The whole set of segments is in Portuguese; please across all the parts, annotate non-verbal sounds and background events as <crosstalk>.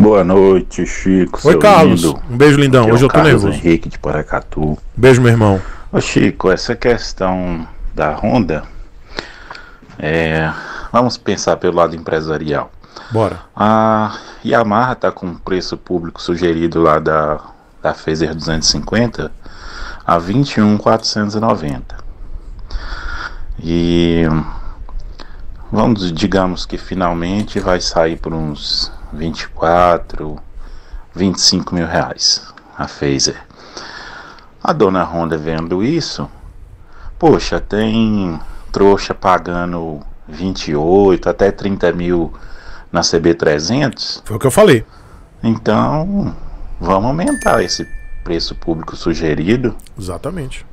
Boa noite, Chico. Oi, Carlos. Lindo. Um beijo, lindão. Aqui é Hoje é eu tô Carlos nervoso. Henrique de Paracatu. Beijo, meu irmão. Ô, Chico, essa questão da Honda, é... vamos pensar pelo lado empresarial. Bora. A Yamaha tá com um preço público sugerido lá da, da Fazer 250 a 21,490. E vamos, digamos que finalmente vai sair por uns 24, 25 mil reais a Phaser. A dona Honda vendo isso, poxa, tem trouxa pagando 28 até 30 mil na CB300. Foi o que eu falei. Então, vamos aumentar esse preço público sugerido. Exatamente.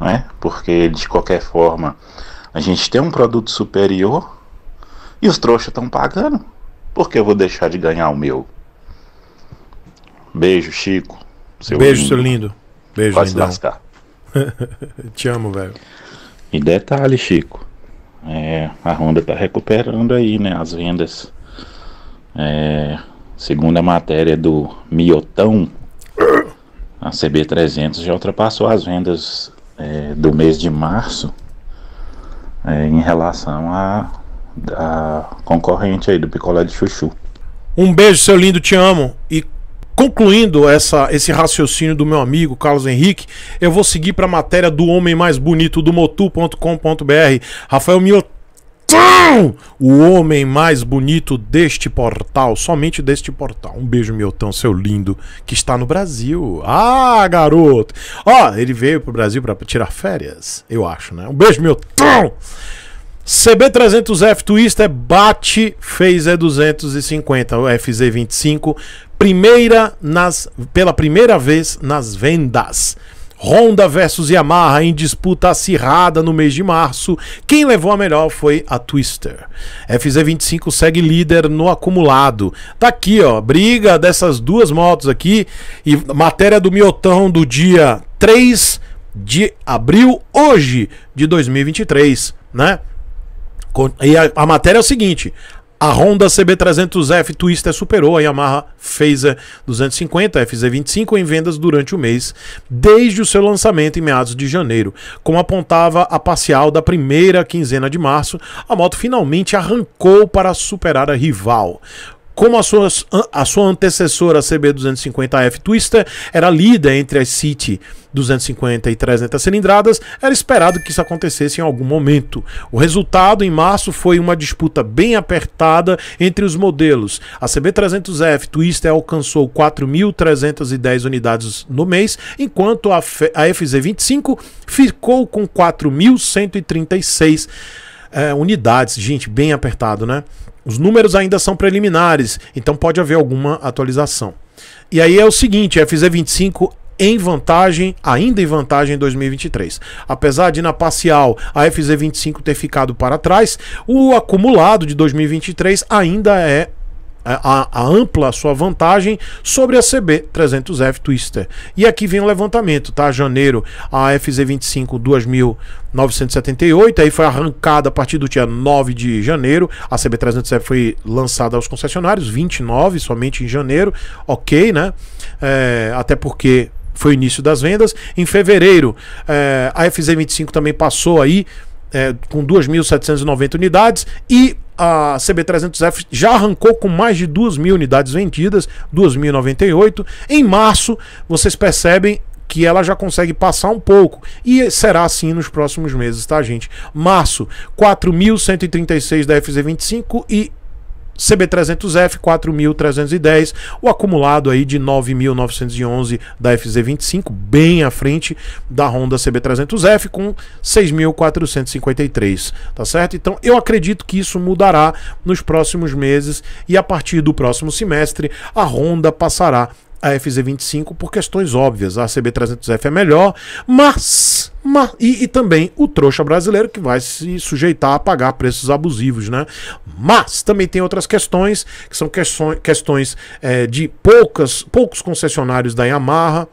Né? Porque, de qualquer forma, a gente tem um produto superior e os trouxas estão pagando. Por que eu vou deixar de ganhar o meu? Beijo, Chico. Seu Beijo, lindo. seu lindo. Beijo, Pode lindão. lascar. <laughs> Te amo, velho. E detalhe, Chico. É, a Honda tá recuperando aí, né? As vendas. É, segundo a matéria do Miotão, a CB300 já ultrapassou as vendas é, do mês de março é, em relação a da concorrente aí, do picolé de chuchu. Um beijo, seu lindo, te amo. E concluindo essa, esse raciocínio do meu amigo Carlos Henrique, eu vou seguir para a matéria do homem mais bonito do motu.com.br, Rafael Miotti. O homem mais bonito deste portal, somente deste portal. Um beijo, Milton, seu lindo, que está no Brasil. Ah, garoto! Ó, ele veio para o Brasil para tirar férias, eu acho, né? Um beijo, Milton! CB300F Twister é bate fez é E250, o FZ25, primeira nas, pela primeira vez nas vendas. Honda versus Yamaha em disputa acirrada no mês de março. Quem levou a melhor foi a Twister. FZ25 segue líder no acumulado. Tá aqui, ó, briga dessas duas motos aqui e matéria do Miotão do dia 3 de abril hoje de 2023, né? E a, a matéria é o seguinte: a Honda CB300F Twister superou a Yamaha Phaser 250 FZ25 em vendas durante o mês, desde o seu lançamento em meados de janeiro. Como apontava a parcial da primeira quinzena de março, a moto finalmente arrancou para superar a rival. Como a sua, a sua antecessora CB250F Twister era lida entre as City 250 e 300 cilindradas, era esperado que isso acontecesse em algum momento. O resultado, em março, foi uma disputa bem apertada entre os modelos. A CB300F Twister alcançou 4.310 unidades no mês, enquanto a, a FZ25 ficou com 4.136 é, eh, unidades. Gente, bem apertado, né? Os números ainda são preliminares, então pode haver alguma atualização. E aí é o seguinte, a FZ25 em vantagem, ainda em vantagem em 2023. Apesar de na parcial a FZ25 ter ficado para trás, o acumulado de 2023 ainda é é, a, a, ampla sua vantagem sobre a CB 300F Twister. E aqui vem o levantamento, tá? Janeiro, a FZ25 2.978, aí foi arrancada a partir do dia 9 de janeiro. A CB 300F foi lançada aos concessionários, 29 somente em janeiro, ok, né? É, até porque foi o início das vendas. Em fevereiro, é, a FZ25 também passou aí é, com 2.790 unidades e a CB300F já arrancou com mais de 2.000 mil unidades vendidas, 2.098. Em março, vocês percebem que ela já consegue passar um pouco. E será assim nos próximos meses, tá, gente? Março, 4.136 da FZ25 e CB300F 4.310, o acumulado aí de 9.911 da FZ25, bem à frente da Honda CB300F com 6.453, tá certo? Então eu acredito que isso mudará nos próximos meses e a partir do próximo semestre a Honda passará a FZ25 por questões óbvias. A CB300F é melhor, mas. mas e, e, também o trouxa brasileiro que vai se sujeitar a pagar preços abusivos, né? Mas também tem outras questões, que são questões, questões é, de poucas, poucos concessionários da Yamaha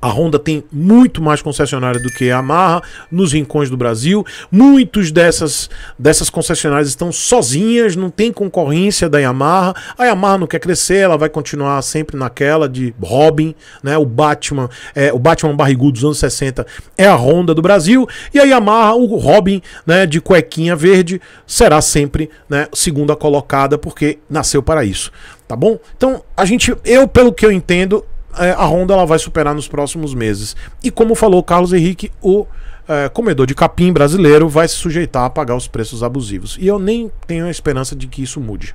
a Honda tem muito mais concessionária do que a Yamaha nos rincões do Brasil. Muitos dessas, dessas concessionárias estão sozinhas, não tem concorrência da Yamaha. A Yamaha não quer crescer, ela vai continuar sempre naquela de Robin, né? O Batman, é, o Batman barrigudo dos anos 60 é a Honda do Brasil e a Yamaha, o Robin, né, de cuequinha verde, será sempre, né, segunda colocada porque nasceu para isso tá bom? Então, a gente, eu pelo que eu entendo, é, a Honda ela vai superar nos próximos meses. E como falou Carlos Henrique, o é, comedor de capim brasileiro vai se sujeitar a pagar os preços abusivos. E eu nem tenho a esperança de que isso mude.